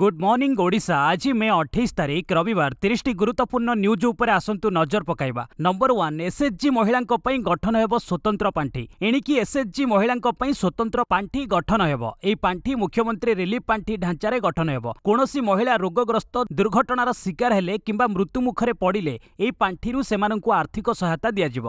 good morning Odisha আজি মে 28 তারিখ রবিবার 3টি গুরুত্বপূর্ণ নিউজ উপরে আসন্তু নজর পকাইবা নাম্বার 1 এসএসজি মহিলাଙ୍କ পই গঠন হেব স্বতন্ত্র পাণ্ডি এনিকি এসএসজি মহিলাଙ୍କ পই স্বতন্ত্র পাণ্ডি গঠন হেব এই পাণ্ডি মুখ্যমন্ত্রী রিলিফ পাণ্ডি ঢাঁচারে গঠন হেব কোনোসি মহিলা রোগগ্রস্ত দুর্ঘটনাৰ শিকার হেলে কিম্বা মৃত্যু মুখৰে পঢ়িলে এই পাণ্ডিৰু সেমানଙ୍କু আৰ্থিক সহায়তা দিয়া জীব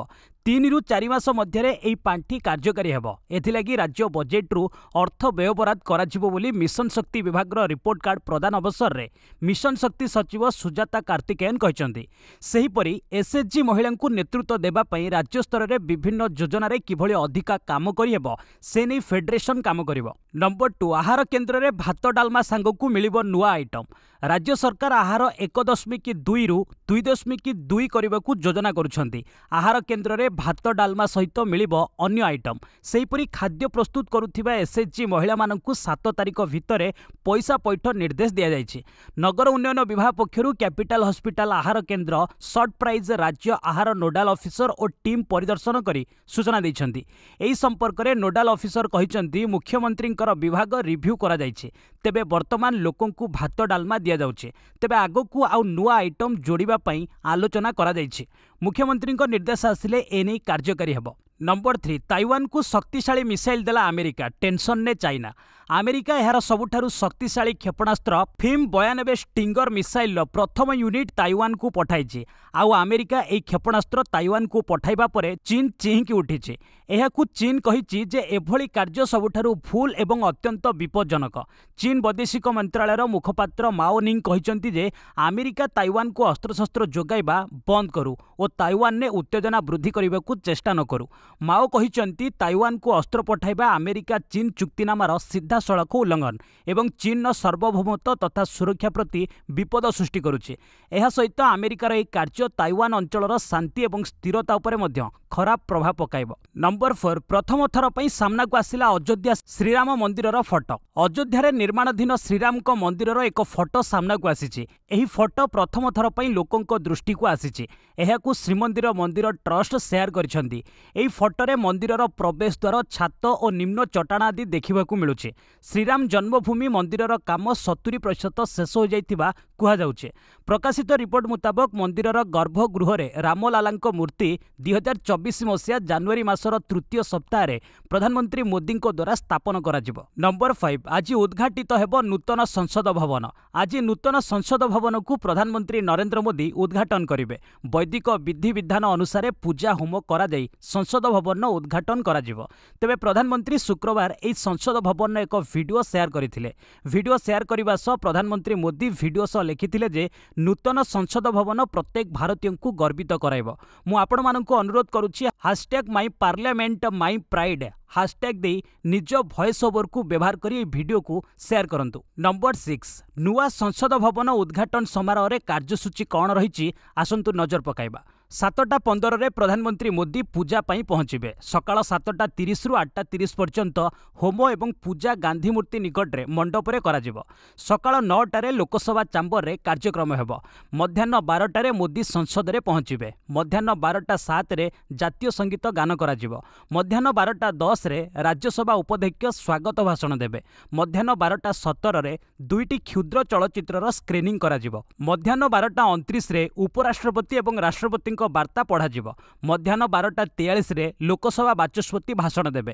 ତିନିରୁ ଚାରି ମାସ ମଧ୍ୟରେ ଏହି ପାଣ୍ଠି କାର୍ଯ୍ୟକାରୀ ହେବ ଏଥିଲାଗି ରାଜ୍ୟ ବଜେଟ୍ରୁ ଅର୍ଥ ବ୍ୟୟବରାଦ କରାଯିବ ବୋଲି ମିଶନ ଶକ୍ତି ବିଭାଗର ରିପୋର୍ଟ କାର୍ଡ଼ ପ୍ରଦାନ ଅବସରରେ ମିଶନ ଶକ୍ତି ସଚିବ ସୁଜାତା କାର୍ତ୍ତିକେୟନ କହିଛନ୍ତି ସେହିପରି ଏସ୍ଏଚ୍ଜି ମହିଳାଙ୍କୁ ନେତୃତ୍ୱ ଦେବା ପାଇଁ ରାଜ୍ୟସ୍ତରରେ ବିଭିନ୍ନ ଯୋଜନାରେ କିଭଳି ଅଧିକା କାମ କରିହେବ ସେ ନେଇ ଫେଡେରେସନ୍ କାମ କରିବ ନମ୍ବର ଟୁ ଆହାର କେନ୍ଦ୍ରରେ ଭାତ ଡାଲମା ସାଙ୍ଗକୁ ମିଳିବ ନୂଆ ଆଇଟମ୍ ରାଜ୍ୟ ସରକାର ଆହାର ଏକ ଦଶମିକ ଦୁଇରୁ ଦୁଇ ଦଶମିକ ଦୁଇ କରିବାକୁ ଯୋଜନା କରୁଛନ୍ତି ଆହାର କେନ୍ଦ୍ରରେ ଭାତ ଡାଲମା ସହିତ ମିଳିବ ଅନ୍ୟ ଆଇଟମ୍ ସେହିପରି ଖାଦ୍ୟ ପ୍ରସ୍ତୁତ କରୁଥିବା ଏସ୍ଏଚ୍ଜି ମହିଳାମାନଙ୍କୁ ସାତ ତାରିଖ ଭିତରେ ପଇସା ପୈଠ ନିର୍ଦ୍ଦେଶ ଦିଆଯାଇଛି ନଗର ଉନ୍ନୟନ ବିଭାଗ ପକ୍ଷରୁ କ୍ୟାପିଟାଲ ହସ୍ପିଟାଲ ଆହାର କେନ୍ଦ୍ର ସର୍ଟ ପ୍ରାଇଜ୍ ରାଜ୍ୟ ଆହାର ନୋଡାଲ ଅଫିସର ଓ ଟିମ୍ ପରିଦର୍ଶନ କରି ସୂଚନା ଦେଇଛନ୍ତି ଏହି ସମ୍ପର୍କରେ ନୋଡାଲ ଅଫିସର କହିଛନ୍ତି ମୁଖ୍ୟମନ୍ତ୍ରୀଙ୍କର ବିଭାଗ ରିଭ୍ୟୁ କରାଯାଇଛି ତେବେ ବର୍ତ୍ତମାନ ଲୋକଙ୍କୁ ଭାତ ଡାଲମା ଦିଆଯାଉଛି ତେବେ ଆଗକୁ ଆଉ ନୂଆ ଆଇଟମ୍ ଯୋଡ଼ିବା ପାଇଁ ଆଲୋଚନା କରାଯାଇଛି ମୁଖ୍ୟମନ୍ତ୍ରୀଙ୍କ ନିର୍ଦ୍ଦେଶ ଆସିଲେ ଏନେଇ କାର୍ଯ୍ୟକାରୀ ହେବ ନମ୍ବର ଥ୍ରୀ ତାଇୱାନକୁ ଶକ୍ତିଶାଳୀ ମିସାଇଲ୍ ଦେଲା ଆମେରିକା ଟେନସନ୍ରେ ଚାଇନା ଆମେରିକା ଏହାର ସବୁଠାରୁ ଶକ୍ତିଶାଳୀ କ୍ଷେପଣାସ୍ତ୍ର ଫିମ୍ ବୟାନବେ ଷ୍ଟିଙ୍ଗର ମିସାଇଲର ପ୍ରଥମ ୟୁନିଟ୍ ତାଇୱାନକୁ ପଠାଇଛି ଆଉ ଆମେରିକା ଏହି କ୍ଷେପଣାସ୍ତ୍ର ତାଇୱାନକୁ ପଠାଇବା ପରେ ଚୀନ୍ ଚିହିଁକି ଉଠିଛି ଏହାକୁ ଚୀନ୍ କହିଛି ଯେ ଏଭଳି କାର୍ଯ୍ୟ ସବୁଠାରୁ ଭୁଲ ଏବଂ ଅତ୍ୟନ୍ତ ବିପଦଜନକ ଚୀନ୍ ବୈଦେଶିକ ମନ୍ତ୍ରଣାଳୟର ମୁଖପାତ୍ର ମାଓନିଂ କହିଛନ୍ତି ଯେ ଆମେରିକା ତାଇୱାନକୁ ଅସ୍ତ୍ରଶସ୍ତ୍ର ଯୋଗାଇବା ବନ୍ଦ କରୁ ଓ ତାଇୱାନରେ ଉତ୍ତେଜନା ବୃଦ୍ଧି କରିବାକୁ ଚେଷ୍ଟା ନ କରୁ ମାଓ କହିଛନ୍ତି ତାଇୱାନକୁ ଅସ୍ତ୍ର ପଠାଇବା ଆମେରିକା ଚୀନ୍ ଚୁକ୍ତିନାମାର ସିଧା ସିଧାସଳଖ ଉଲ୍ଲଙ୍ଘନ ଏବଂ ଚୀନ୍ର ସାର୍ବଭୌମତ୍ୱ ତଥା ସୁରକ୍ଷା ପ୍ରତି ବିପଦ ସୃଷ୍ଟି କରୁଛି ଏହା ସହିତ ଆମେରିକାର ଏହି କାର୍ଯ୍ୟ ତାଇୱାନ ଅଞ୍ଚଳର ଶାନ୍ତି ଏବଂ ସ୍ଥିରତା ଉପରେ ମଧ୍ୟ ଖରାପ ପ୍ରଭାବ ପକାଇବ ନମ୍ବର ଫୋର୍ ପ୍ରଥମ ଥର ପାଇଁ ସାମ୍ନାକୁ ଆସିଲା ଅଯୋଧ୍ୟା ଶ୍ରୀରାମ ମନ୍ଦିରର ଫଟୋ ଅଯୋଧ୍ୟାରେ ନିର୍ମାଣାଧୀନ ଶ୍ରୀରାମଙ୍କ ମନ୍ଦିରର ଏକ ଫଟୋ ସାମ୍ନାକୁ ଆସିଛି ଏହି ଫଟୋ ପ୍ରଥମ ଥର ପାଇଁ ଲୋକଙ୍କ ଦୃଷ୍ଟିକୁ ଆସିଛି ଏହାକୁ ଶ୍ରୀମନ୍ଦିର ମନ୍ଦିର ଟ୍ରଷ୍ଟ ସେୟାର କରିଛନ୍ତି ଏହି ଫଟୋରେ ମନ୍ଦିରର ପ୍ରବେଶ ଦ୍ୱାର ଛାତ ଓ ନିମ୍ନ ଚଟାଣ ଆଦି ଦେଖିବାକୁ ମିଳୁଛି ଶ୍ରୀରାମ ଜନ୍ମଭୂମି ମନ୍ଦିରର କାମ ସତୁରି ପ୍ରତିଶତ ଶେଷ ହୋଇଯାଇଥିବା କୁହାଯାଉଛି ପ୍ରକାଶିତ ରିପୋର୍ଟ ମୁତାବକ ମନ୍ଦିରର ଗର୍ଭଗୃହରେ ରାମଲାଲାଙ୍କ ମୂର୍ତ୍ତି ଦୁଇହଜାର ଚବିଶ ମସିହା ଜାନୁଆରୀ ମାସର ତୃତୀୟ ସପ୍ତାହରେ ପ୍ରଧାନମନ୍ତ୍ରୀ ମୋଦିଙ୍କ ଦ୍ୱାରା ସ୍ଥାପନ କରାଯିବ ନମ୍ବର ଫାଇଭ୍ ଆଜି ଉଦ୍ଘାଟିତ ହେବ ନୂତନ ସଂସଦ ଭବନ ଆଜି ନୂତନ ସଂସଦ ଭବନକୁ ପ୍ରଧାନମନ୍ତ୍ରୀ ନରେନ୍ଦ୍ର ମୋଦି ଉଦ୍ଘାଟନ କରିବେ ବୈଦିକ ବିଧିବିଧାନ ଅନୁସାରେ ପୂଜା ହୋମ କରାଯାଇ ସଂସଦ ଭବନର ଉଦ୍ଘାଟନ କରାଯିବ ତେବେ ପ୍ରଧାନମନ୍ତ୍ରୀ ଶୁକ୍ରବାର ଏହି ସଂସଦ ଭବନର ଏକ ଏକ ଭିଡ଼ିଓ ସେୟାର କରିଥିଲେ ଭିଡ଼ିଓ ସେୟାର କରିବା ସହ ପ୍ରଧାନମନ୍ତ୍ରୀ ମୋଦି ଭିଡ଼ିଓ ସହ ଲେଖିଥିଲେ ଯେ ନୂତନ ସଂସଦ ଭବନ ପ୍ରତ୍ୟେକ ଭାରତୀୟଙ୍କୁ ଗର୍ବିତ କରାଇବ ମୁଁ ଆପଣମାନଙ୍କୁ ଅନୁରୋଧ କରୁଛି hashtag my parliament my pride hashtag ଦେଇ ନିଜ ଭଏସ୍ ଓଭରକୁ ବ୍ୟବହାର କରି ଏହି ଭିଡ଼ିଓକୁ ସେୟାର କରନ୍ତୁ ନମ୍ବର ସିକ୍ସ ନୂଆ ସଂସଦ ଭବନ ଉଦ୍ଘାଟନ ସମାରୋହରେ କାର୍ଯ୍ୟସୂଚୀ କ'ଣ ରହିଛି ଆସନ୍ତୁ ନଜର ପକାଇବା ସାତଟା ପନ୍ଦରରେ ପ୍ରଧାନମନ୍ତ୍ରୀ ମୋଦି ପୂଜା ପାଇଁ ପହଞ୍ଚିବେ ସକାଳ ସାତଟା ତିରିଶରୁ ଆଠଟା ତିରିଶ ପର୍ଯ୍ୟନ୍ତ ହୋମ ଏବଂ ପୂଜା ଗାନ୍ଧୀମୂର୍ତ୍ତି ନିକଟରେ ମଣ୍ଡପରେ କରାଯିବ ସକାଳ ନଅଟାରେ ଲୋକସଭା ଚାମ୍ବରରେ କାର୍ଯ୍ୟକ୍ରମ ହେବ ମଧ୍ୟାହ୍ନ ବାରଟାରେ ମୋଦି ସଂସଦରେ ପହଞ୍ଚିବେ ମଧ୍ୟାହ୍ନ ବାରଟା ସାତରେ ଜାତୀୟ ସଙ୍ଗୀତ ଗାନ କରାଯିବ ମଧ୍ୟାହ୍ନ ବାରଟା ଦଶରେ ରାଜ୍ୟସଭା ଉପାଧ୍ୟକ୍ଷ ସ୍ୱାଗତ ଭାଷଣ ଦେବେ ମଧ୍ୟାହ୍ନ ବାରଟା ସତରରେ ଦୁଇଟି କ୍ଷୁଦ୍ର ଚଳଚ୍ଚିତ୍ରର ସ୍କ୍ରିନିଂ କରାଯିବ ମଧ୍ୟାହ୍ନ ବାରଟା ଅଣତିରିଶରେ ଉପରାଷ୍ଟ୍ରପତି ଏବଂ ରାଷ୍ଟ୍ରପତିଙ୍କ ଏକ ବାର୍ତ୍ତା ପଢ଼ାଯିବ ମଧ୍ୟାହ୍ନ ବାରଟା ତେୟାଳିଶରେ ଲୋକସଭା ବାଚସ୍ପତି ଭାଷଣ ଦେବେ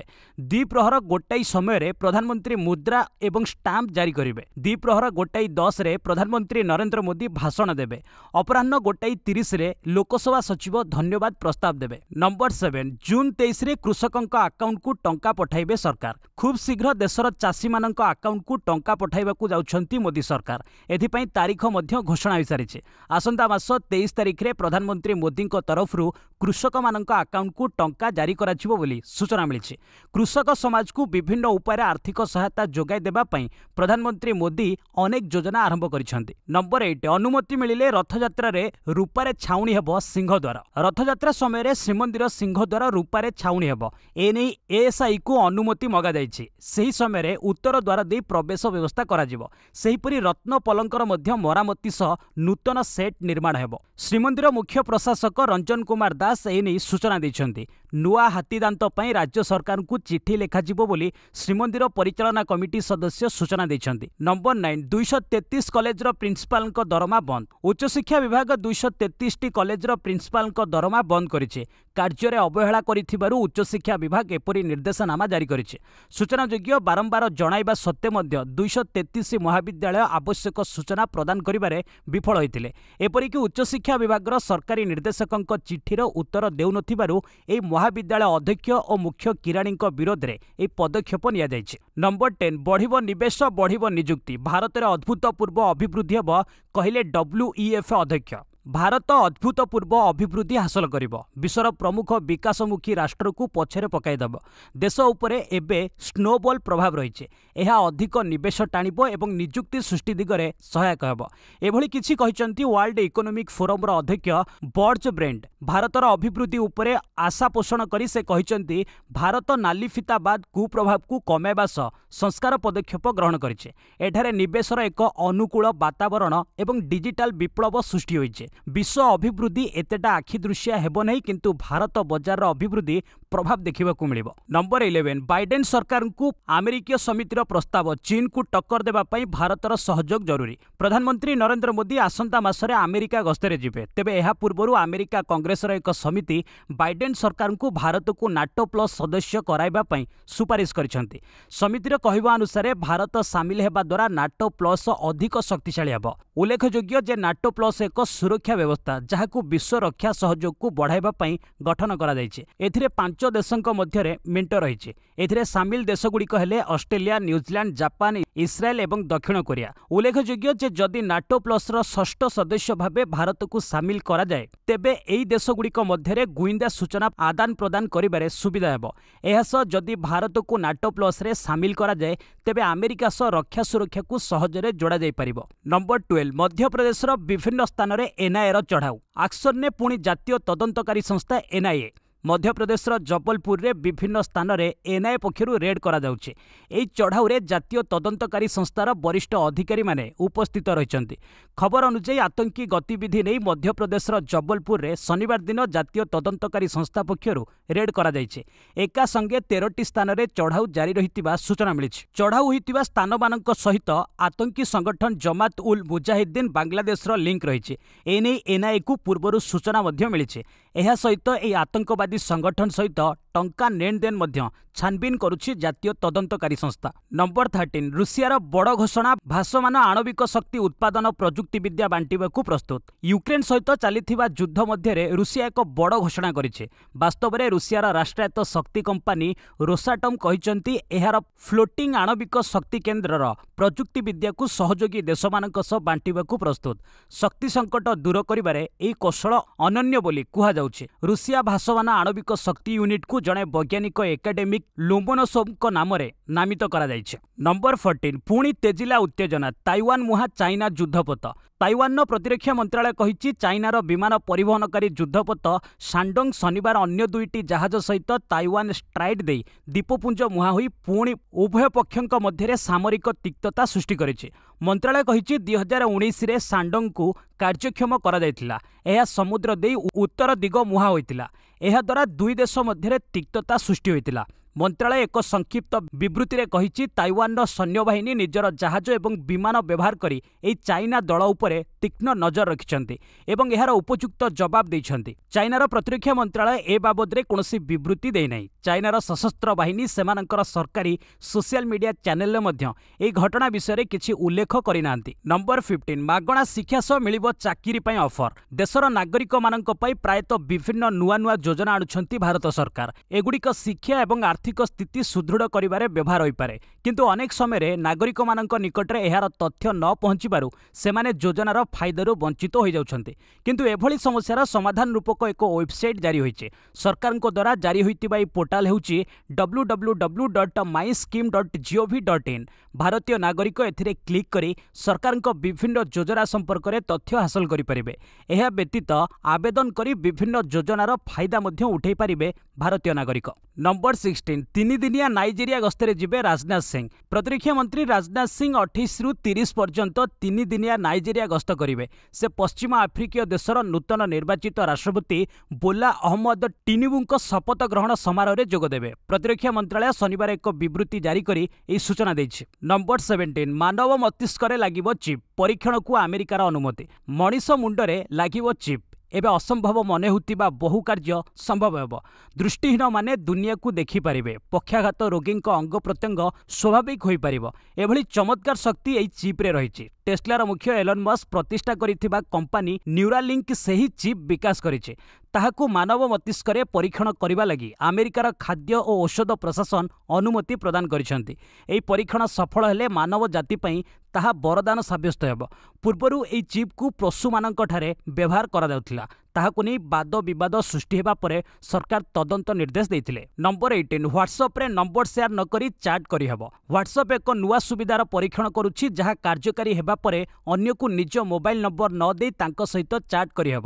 ଦ୍ୱିପ୍ରହର ଗୋଟାଇ ସମୟରେ ପ୍ରଧାନମନ୍ତ୍ରୀ ମୁଦ୍ରା ଏବଂ ଷ୍ଟାମ୍ପ ଜାରି କରିବେ ଦ୍ୱିପ୍ରହର ଗୋଟାଇ ଦଶରେ ପ୍ରଧାନମନ୍ତ୍ରୀ ନରେନ୍ଦ୍ର ମୋଦି ଭାଷଣ ଦେବେ ଅପରାହ୍ନ ଗୋଟାଇ ତିରିଶରେ ଲୋକସଭା ସଚିବ ଧନ୍ୟବାଦ ପ୍ରସ୍ତାବ ଦେବେ ନମ୍ବର ସେଭେନ୍ ଜୁନ୍ ତେଇଶରେ କୃଷକଙ୍କ ଆକାଉଣ୍ଟକୁ ଟଙ୍କା ପଠାଇବେ ସରକାର ଖୁବ୍ ଶୀଘ୍ର ଦେଶର ଚାଷୀମାନଙ୍କ ଆକାଉଣ୍ଟକୁ ଟଙ୍କା ପଠାଇବାକୁ ଯାଉଛନ୍ତି ମୋଦି ସରକାର ଏଥିପାଇଁ ତାରିଖ ମଧ୍ୟ ଘୋଷଣା ହୋଇସାରିଛି ଆସନ୍ତା ମାସ ତେଇଶ ତାରିଖରେ ପ୍ରଧାନମନ୍ତ୍ରୀ ମୋଦି ମୋଦିଙ୍କ ତରଫରୁ କୃଷକମାନଙ୍କ ଆକାଉଣ୍ଟକୁ ଟଙ୍କା ଜାରି କରାଯିବ ବୋଲି ସୂଚନା ମିଳିଛି କୃଷକ ସମାଜକୁ ବିଭିନ୍ନ ଉପାୟରେ ଆର୍ଥିକ ସହାୟତା ଯୋଗାଇ ଦେବା ପାଇଁ ପ୍ରଧାନମନ୍ତ୍ରୀ ମୋଦି ଅନେକ ଯୋଜନା ଆରମ୍ଭ କରିଛନ୍ତି ନମ୍ବର ଏଇଟ୍ ଅନୁମତି ମିଳିଲେ ରଥଯାତ୍ରାରେ ରୂପାରେ ଛାଉଣି ହେବ ସିଂହଦ୍ୱାର ରଥଯାତ୍ରା ସମୟରେ ଶ୍ରୀମନ୍ଦିର ସିଂହଦ୍ୱାର ରୂପାରେ ଛାଉଣି ହେବ ଏନେଇ ଏଏସ୍ଆଇକୁ ଅନୁମତି ମଗାଯାଇଛି ସେହି ସମୟରେ ଉତ୍ତର ଦ୍ୱାର ଦେଇ ପ୍ରବେଶ ବ୍ୟବସ୍ଥା କରାଯିବ ସେହିପରି ରତ୍ନ ପଲଙ୍କର ମଧ୍ୟ ମରାମତି ସହ ନୂତନ ସେଟ୍ ନିର୍ମାଣ ହେବ ଶ୍ରୀମନ୍ଦିର ମୁଖ୍ୟ ପ୍ରଶାସକ ରଞ୍ଜନ କୁମାର ଦାସ ଏନେଇ ସୂଚନା ଦେଇଛନ୍ତି ନୂଆ ହାତୀଦାନ୍ତ ପାଇଁ ରାଜ୍ୟ ସରକାରଙ୍କୁ ଚିଠି ଲେଖାଯିବ ବୋଲି ଶ୍ରୀମନ୍ଦିର ପରିଚାଳନା କମିଟି ସଦସ୍ୟ ସୂଚନା ଦେଇଛନ୍ତି ନମ୍ବର ନାଇନ୍ ଦୁଇଶହ ତେତିଶ କଲେଜର ପ୍ରିନ୍ସିପାଲଙ୍କ ଦରମା ବନ୍ଦ ଉଚ୍ଚଶିକ୍ଷା ବିଭାଗ ଦୁଇଶହ ତେତିଶଟି କଲେଜର ପ୍ରିନ୍ସିପାଲଙ୍କ ଦରମା ବନ୍ଦ କରିଛି କାର୍ଯ୍ୟରେ ଅବହେଳା କରିଥିବାରୁ ଉଚ୍ଚଶିକ୍ଷା ବିଭାଗ ଏପରି ନିର୍ଦ୍ଦେଶନାମା ଜାରି କରିଛି ସୂଚନାଯୋଗ୍ୟ ବାରମ୍ବାର ଜଣାଇବା ସତ୍ତ୍ୱେ ମଧ୍ୟ ଦୁଇଶହ ତେତିଶ ମହାବିଦ୍ୟାଳୟ ଆବଶ୍ୟକ ସୂଚନା ପ୍ରଦାନ କରିବାରେ ବିଫଳ ହୋଇଥିଲେ ଏପରିକି ଉଚ୍ଚଶିକ୍ଷା ବିଭାଗର ସରକାରୀ ନିର୍ଦ୍ଦେଶକଙ୍କ ଚିଠିର ଉତ୍ତର ଦେଉନଥିବାରୁ ଏହି ମହାବିଦ୍ୟାଳୟ ଅଧ୍ୟକ୍ଷ ଓ ମୁଖ୍ୟ କିରାଣୀଙ୍କ ବିରୋଧରେ ଏହି ପଦକ୍ଷେପ ନିଆଯାଇଛି ନମ୍ବର ଟେନ୍ ବଢ଼ିବ ନିବେଶ ବଢ଼ିବ ନିଯୁକ୍ତି ଭାରତରେ ଅଦ୍ଭୁତପୂର୍ବ ଅଭିବୃଦ୍ଧି ହେବ କହିଲେ ଡବ୍ଲ୍ୟୁଇଏଫ୍ ଅଧ୍ୟକ୍ଷ ଭାରତ ଅଦ୍ଭୁତପୂର୍ବ ଅଭିବୃଦ୍ଧି ହାସଲ କରିବ ବିଶ୍ୱର ପ୍ରମୁଖ ବିକାଶମୁଖୀ ରାଷ୍ଟ୍ରକୁ ପଛରେ ପକାଇଦେବ ଦେଶ ଉପରେ ଏବେ ସ୍ନୋବଲ୍ ପ୍ରଭାବ ରହିଛି ଏହା ଅଧିକ ନିବେଶ ଟାଣିବ ଏବଂ ନିଯୁକ୍ତି ସୃଷ୍ଟି ଦିଗରେ ସହାୟକ ହେବ ଏଭଳି କିଛି କହିଛନ୍ତି ୱାର୍ଲଡ ଇକୋନୋମିକ୍ ଫୋରମ୍ର ଅଧ୍ୟକ୍ଷ ବର୍ଜ ବ୍ରେଣ୍ଡ ଭାରତର ଅଭିବୃଦ୍ଧି ଉପରେ ଆଶା ପୋଷଣ କରି ସେ କହିଛନ୍ତି ଭାରତ ନାଲି ଫିତା ବାଦ କୁପ୍ରଭାବକୁ କମାଇବା ସହ ସଂସ୍କାର ପଦକ୍ଷେପ ଗ୍ରହଣ କରିଛି ଏଠାରେ ନିବେଶର ଏକ ଅନୁକୂଳ ବାତାବରଣ ଏବଂ ଡିଜିଟାଲ ବିପ୍ଳବ ସୃଷ୍ଟି ହୋଇଛି ବିଶ୍ୱ ଅଭିବୃଦ୍ଧି ଏତେଟା ଆଖିଦୃଶିଆ ହେବ ନାହିଁ କିନ୍ତୁ ଭାରତ ବଜାରର ଅଭିବୃଦ୍ଧି ପ୍ରଭାବ ଦେଖିବାକୁ ମିଳିବ ନମ୍ବର ଇଲେଭେନ୍ ବାଇଡେନ୍ ସରକାରଙ୍କୁ ଆମେରିକୀୟ ସମିତିର ପ୍ରସ୍ତାବ ଚୀନ୍କୁ ଟକ୍କର ଦେବା ପାଇଁ ଭାରତର ସହଯୋଗ ଜରୁରୀ ପ୍ରଧାନମନ୍ତ୍ରୀ ନରେନ୍ଦ୍ର ମୋଦି ଆସନ୍ତା ମାସରେ ଆମେରିକା ଗସ୍ତରେ ଯିବେ ତେବେ ଏହା ପୂର୍ବରୁ ଆମେରିକା କଂଗ୍ରେସର ଏକ ସମିତି ବାଇଡେନ୍ ସରକାରଙ୍କୁ ଭାରତକୁ ନାଟୋ ପ୍ଲସ୍ ସଦସ୍ୟ କରାଇବା ପାଇଁ ସୁପାରିଶ କରିଛନ୍ତି ସମିତିର କହିବା ଅନୁସାରେ ଭାରତ ସାମିଲ ହେବା ଦ୍ୱାରା ନାଟୋ ପ୍ଲସ୍ ଅଧିକ ଶକ୍ତିଶାଳୀ ହେବ ଉଲ୍ଲେଖଯୋଗ୍ୟ ଯେ ନାଟୋ ପ୍ଲସ୍ ଏକ ସୁରକ୍ଷା ବ୍ୟବସ୍ଥା ଯାହାକୁ ବିଶ୍ୱ ରକ୍ଷା ସହଯୋଗକୁ ବଢ଼ାଇବା ପାଇଁ ଗଠନ କରାଯାଇଛି ଏଥିରେ ପାଞ୍ଚ ଦେଶଙ୍କ ମଧ୍ୟରେ ମେଣ୍ଟ ରହିଛି ଏଥିରେ ସାମିଲ ଦେଶଗୁଡ଼ିକ ହେଲେ ଅଷ୍ଟ୍ରେଲିଆ ନ୍ୟୁଜିଲାଣ୍ଡ ଜାପାନ ଇସ୍ରାଏଲ ଏବଂ ଦକ୍ଷିଣ କୋରିଆ ଉଲ୍ଲେଖଯୋଗ୍ୟ ଯେ ଯଦି ନାଟୋ ପ୍ଲସ୍ର ଷଷ୍ଠ ସଦସ୍ୟ ଭାବେ ଭାରତକୁ ସାମିଲ କରାଯାଏ ତେବେ ଏହି ଦେଶ ଦେଶଗୁଡ଼ିକ ମଧ୍ୟରେ ଗୁଇନ୍ଦା ସୂଚନା ଆଦାନ ପ୍ରଦାନ କରିବାରେ ସୁବିଧା ହେବ ଏହାସହ ଯଦି ଭାରତକୁ ନାଟୋ ପ୍ଲସ୍ରେ ସାମିଲ କରାଯାଏ ତେବେ ଆମେରିକା ସହ ରକ୍ଷା ସୁରକ୍ଷାକୁ ସହଜରେ ଯୋଡ଼ାଯାଇପାରିବ ନମ୍ବର ଟୁଏଲ୍ଭ ମଧ୍ୟପ୍ରଦେଶର ବିଭିନ୍ନ ସ୍ଥାନରେ ଏନ୍ଆଇଏର ଚଢ଼ାଉ ଆକ୍ସନ୍ରେ ପୁଣି ଜାତୀୟ ତଦନ୍ତକାରୀ ସଂସ୍ଥା ଏନ୍ଆଇଏ ମଧ୍ୟପ୍ରଦେଶର ଜବଲପୁରରେ ବିଭିନ୍ନ ସ୍ଥାନରେ ଏନ୍ଆଇଏ ପକ୍ଷରୁ ରେଡ୍ କରାଯାଉଛି ଏହି ଚଢ଼ାଉରେ ଜାତୀୟ ତଦନ୍ତକାରୀ ସଂସ୍ଥାର ବରିଷ୍ଠ ଅଧିକାରୀମାନେ ଉପସ୍ଥିତ ରହିଛନ୍ତି ଖବର ଅନୁଯାୟୀ ଆତଙ୍କୀ ଗତିବିଧି ନେଇ ମଧ୍ୟପ୍ରଦେଶର ଜବଲପୁରରେ ଶନିବାର ଦିନ ଜାତୀୟ ତଦନ୍ତକାରୀ ସଂସ୍ଥା ପକ୍ଷରୁ ରେଡ୍ କରାଯାଇଛି ଏକାସଙ୍ଗେ ତେରଟି ସ୍ଥାନରେ ଚଢ଼ାଉ ଜାରି ରହିଥିବା ସୂଚନା ମିଳିଛି ଚଢ଼ାଉ ହୋଇଥିବା ସ୍ଥାନମାନଙ୍କ ସହିତ ଆତଙ୍କୀ ସଂଗଠନ ଜମାତ ଉଲ୍ ମୁଜାହିଦ୍ଦିନ ବାଂଲାଦେଶର ଲିଙ୍କ୍ ରହିଛି ଏନେଇ ଏନ୍ଆଇଏକୁ ପୂର୍ବରୁ ସୂଚନା ମଧ୍ୟ ମିଳିଛି ଏହା ସହିତ ଏହି ଆତଙ୍କବାଦୀ ସଂଗଠନ ସହିତ ଟଙ୍କା ନେଣଦେନ ମଧ୍ୟ ଛାନ୍ଭିନ୍ କରୁଛି ଜାତୀୟ ତଦନ୍ତକାରୀ ସଂସ୍ଥା ନମ୍ବର ଥାର୍ଟିନ୍ ରୁଷିଆର ବଡ଼ ଘୋଷଣା ଭାସମାନ ଆଣବିକ ଶକ୍ତି ଉତ୍ପାଦନ ପ୍ରଯୁକ୍ତିବିଦ୍ୟା ବାଣ୍ଟିବାକୁ ପ୍ରସ୍ତୁତ ୟୁକ୍ରେନ୍ ସହିତ ଚାଲିଥିବା ଯୁଦ୍ଧ ମଧ୍ୟରେ ରୁଷିଆ ଏକ ବଡ଼ ଘୋଷଣା କରିଛି ବାସ୍ତବରେ ରୁଷିଆର ରାଷ୍ଟ୍ରାୟତ୍ତ ଶକ୍ତି କମ୍ପାନୀ ରୋସାଟମ୍ କହିଛନ୍ତି ଏହାର ଫ୍ଲୋଟିଂ ଆଣବିକ ଶକ୍ତି କେନ୍ଦ୍ରର ପ୍ରଯୁକ୍ତିବିଦ୍ୟାକୁ ସହଯୋଗୀ ଦେଶମାନଙ୍କ ସହ ବାଣ୍ଟିବାକୁ ପ୍ରସ୍ତୁତ ଶକ୍ତି ସଙ୍କଟ ଦୂର କରିବାରେ ଏହି କୌଶଳ ଅନନ୍ୟ ବୋଲି କୁହାଯାଉଛି ରୁଷିଆ ଭାସମାନ ଆଣବିକ ଶକ୍ତି ୟୁନିଟ୍କୁ ଜଣେ ବୈଜ୍ଞାନିକ ଏକାଡେମିକ୍ ଲୁମ୍ବୋନସୋଭଙ୍କ ନାମରେ ନାମିତ କରାଯାଇଛି ନମ୍ବର ଫର୍ଟିନ୍ ପୁଣି ତେଜିଲା ଉତ୍ତେଜନା ତାଇୱାନ ମୁହାଁ ଚାଇନା ଯୁଦ୍ଧପୋତ ତାଇୱାନର ପ୍ରତିରକ୍ଷା ମନ୍ତ୍ରାଳୟ କହିଛି ଚାଇନାର ବିମାନ ପରିବହନକାରୀ ଯୁଦ୍ଧପୋତ ସାଣ୍ଡୋଙ୍ଗ ଶନିବାର ଅନ୍ୟ ଦୁଇଟି ଜାହାଜ ସହିତ ତାଇୱାନ ଷ୍ଟ୍ରାଇଡ୍ ଦେଇ ଦ୍ୱୀପପୁଞ୍ଜ ମୁହାଁ ହୋଇ ପୁଣି ଉଭୟ ପକ୍ଷଙ୍କ ମଧ୍ୟରେ ସାମରିକ ତିକ୍ତତା ସୃଷ୍ଟି କରିଛି ମନ୍ତ୍ରାଳୟ କହିଛି ଦୁଇହଜାର ଉଣେଇଶରେ ସାଣ୍ଡୋଙ୍ଗକୁ କାର୍ଯ୍ୟକ୍ଷମ କରାଯାଇଥିଲା ଏହା ସମୁଦ୍ର ଦେଇ ଉତ୍ତର ଦିଗ ମୁହାଁ ହୋଇଥିଲା ଏହାଦ୍ୱାରା ଦୁଇ ଦେଶ ମଧ୍ୟରେ ତିକ୍ତତା ସୃଷ୍ଟି ହୋଇଥିଲା ମନ୍ତ୍ରଣାଳୟ ଏକ ସଂକ୍ଷିପ୍ତ ବିବୃତ୍ତିରେ କହିଛି ତାଇୱାନର ସୈନ୍ୟବାହିନୀ ନିଜର ଜାହାଜ ଏବଂ ବିମାନ ବ୍ୟବହାର କରି ଏହି ଚାଇନା ଦଳ ଉପରେ ତୀକ୍ଷ୍ଣ ନଜର ରଖିଛନ୍ତି ଏବଂ ଏହାର ଉପଯୁକ୍ତ ଜବାବ ଦେଇଛନ୍ତି ଚାଇନାର ପ୍ରତିରକ୍ଷା ମନ୍ତ୍ରଣାଳୟ ଏ ବାବଦରେ କୌଣସି ବିବୃତ୍ତି ଦେଇନାହିଁ ଚାଇନାର ସଶସ୍ତ୍ର ବାହିନୀ ସେମାନଙ୍କର ସରକାରୀ ସୋସିଆଲ ମିଡିଆ ଚ୍ୟାନେଲରେ ମଧ୍ୟ ଏହି ଘଟଣା ବିଷୟରେ କିଛି ଉଲ୍ଲେଖ କରିନାହାନ୍ତି ନମ୍ବର ଫିଫ୍ଟିନ୍ ମାଗଣା ଶିକ୍ଷା ସହ ମିଳିବ ଚାକିରି ପାଇଁ ଅଫର ଦେଶର ନାଗରିକମାନଙ୍କ ପାଇଁ ପ୍ରାୟତଃ ବିଭିନ୍ନ ନୂଆ ନୂଆ ଯୋଜନା ଆଣୁଛନ୍ତି ଭାରତ ସରକାର ଏଗୁଡ଼ିକ ଶିକ୍ଷା ଏବଂ ଆର୍ଥିକ ସ୍ଥିତି ସୁଦୃଢ଼ କରିବାରେ ବ୍ୟବହାର ହୋଇପାରେ କିନ୍ତୁ ଅନେକ ସମୟରେ ନାଗରିକମାନଙ୍କ ନିକଟରେ ଏହାର ତଥ୍ୟ ନ ପହଞ୍ଚିବାରୁ ସେମାନେ ଯୋଜନାର ଫାଇଦାରୁ ବଞ୍ଚିତ ହୋଇଯାଉଛନ୍ତି କିନ୍ତୁ ଏଭଳି ସମସ୍ୟାର ସମାଧାନ ରୂପକ ଏକ ୱେବସାଇଟ୍ ଜାରି ହୋଇଛି ସରକାରଙ୍କ ଦ୍ୱାରା ଜାରି ହୋଇଥିବା ଏହି ପୋର୍ଟାଲ ହେଉଛି W W W dot my scheme dot gov dot in ଭାରତୀୟ ନାଗରିକ ଏଥିରେ କ୍ଲିକ୍ କରି ସରକାରଙ୍କ ବିଭିନ୍ନ ଯୋଜନା ସମ୍ପର୍କରେ ତଥ୍ୟ ହାସଲ କରିପାରିବେ ଏହା ବ୍ୟତୀତ ଆବେଦନ କରି ବିଭିନ୍ନ ଯୋଜନାର ଫାଇଦା ମଧ୍ୟ ଉଠାଇ ପାରିବେ ଭାରତୀୟ ନାଗରିକ ନମ୍ବର ସିକ୍ସଟି ଫିଫ୍ଟିନ୍ ତିନିଦିନିଆ ନାଇଜେରିଆ ଗସ୍ତରେ ଯିବେ ରାଜନାଥ ସିଂ ପ୍ରତିରକ୍ଷା ମନ୍ତ୍ରୀ ରାଜନାଥ ସିଂ ଅଠେଇଶରୁ ତିରିଶ ପର୍ଯ୍ୟନ୍ତ ତିନିଦିନିଆ ନାଇଜେରିଆ ଗସ୍ତ କରିବେ ସେ ପଶ୍ଚିମ ଆଫ୍ରିକୀୟ ଦେଶର ନୂତନ ନିର୍ବାଚିତ ରାଷ୍ଟ୍ରପତି ବୋଲା ଅହମ୍ମଦ ଟିନିବୁଙ୍କ ଶପଥ ଗ୍ରହଣ ସମାରୋହରେ ଯୋଗଦେବେ ପ୍ରତିରକ୍ଷା ମନ୍ତ୍ରଣାଳୟ ଶନିବାର ଏକ ବିବୃତ୍ତି ଜାରି କରି ଏହି ସୂଚନା ଦେଇଛି ନମ୍ବର ସେଭେଣ୍ଟିନ୍ ମାନବ ମସ୍ତିଷ୍କରେ ଲାଗିବ ଚିପ୍ ପରୀକ୍ଷଣକୁ ଆମେରିକାର ଅନୁମତି ମଣିଷ ମୁଣ୍ଡରେ ଲାଗିବ ଚିପ୍ ଏବେ ଅସମ୍ଭବ ମନେ ହେଉଥିବା ବହୁ କାର୍ଯ୍ୟ ସମ୍ଭବ ହେବ ଦୃଷ୍ଟିହୀନମାନେ ଦୁନିଆକୁ ଦେଖିପାରିବେ ପକ୍ଷାଘାତ ରୋଗୀଙ୍କ ଅଙ୍ଗ ପ୍ରତ୍ୟଙ୍ଗ ସ୍ୱାଭାବିକ ହୋଇପାରିବ ଏଭଳି ଚମତ୍କାର ଶକ୍ତି ଏହି ଚିପ୍ରେ ରହିଛି ଟେସ୍ଲାର ମୁଖ୍ୟ ଏଲନ୍ ମସ୍ ପ୍ରତିଷ୍ଠା କରିଥିବା କମ୍ପାନୀ ନ୍ୟୁରାଲିଙ୍କ ସେହି ଚିପ୍ ବିକାଶ କରିଛି ତାହାକୁ ମାନବ ମସ୍ତିଷ୍କରେ ପରୀକ୍ଷଣ କରିବା ଲାଗି ଆମେରିକାର ଖାଦ୍ୟ ଓ ଔଷଧ ପ୍ରଶାସନ ଅନୁମତି ପ୍ରଦାନ କରିଛନ୍ତି ଏହି ପରୀକ୍ଷଣ ସଫଳ ହେଲେ ମାନବ ଜାତି ପାଇଁ ତାହା ବରଦାନ ସାବ୍ୟସ୍ତ ହେବ ପୂର୍ବରୁ ଏହି ଚିପ୍କୁ ପଶୁମାନଙ୍କଠାରେ ବ୍ୟବହାର କରାଯାଉଥିଲା ତାହାକୁ ନେଇ ବାଦବିବାଦ ସୃଷ୍ଟି ହେବା ପରେ ସରକାର ତଦନ୍ତ ନିର୍ଦ୍ଦେଶ ଦେଇଥିଲେ ନମ୍ବର ଏଇଟିନ୍ ହ୍ୱାଟ୍ସଆପ୍ରେ ନମ୍ବର ସେୟାର ନକରି ଚାଟ୍ କରିହେବ ହ୍ୱାଟ୍ସଆପ୍ ଏକ ନୂଆ ସୁବିଧାର ପରୀକ୍ଷଣ କରୁଛି ଯାହା କାର୍ଯ୍ୟକାରୀ ହେବା ପରେ ଅନ୍ୟକୁ ନିଜ ମୋବାଇଲ ନମ୍ବର ନ ଦେଇ ତାଙ୍କ ସହିତ ଚାଟ୍ କରିହେବ